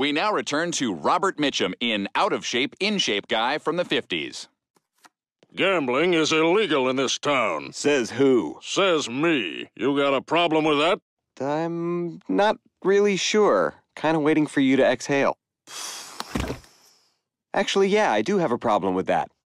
We now return to Robert Mitchum in Out of Shape, In Shape Guy from the 50s. Gambling is illegal in this town. Says who? Says me. You got a problem with that? I'm not really sure. Kind of waiting for you to exhale. Actually, yeah, I do have a problem with that.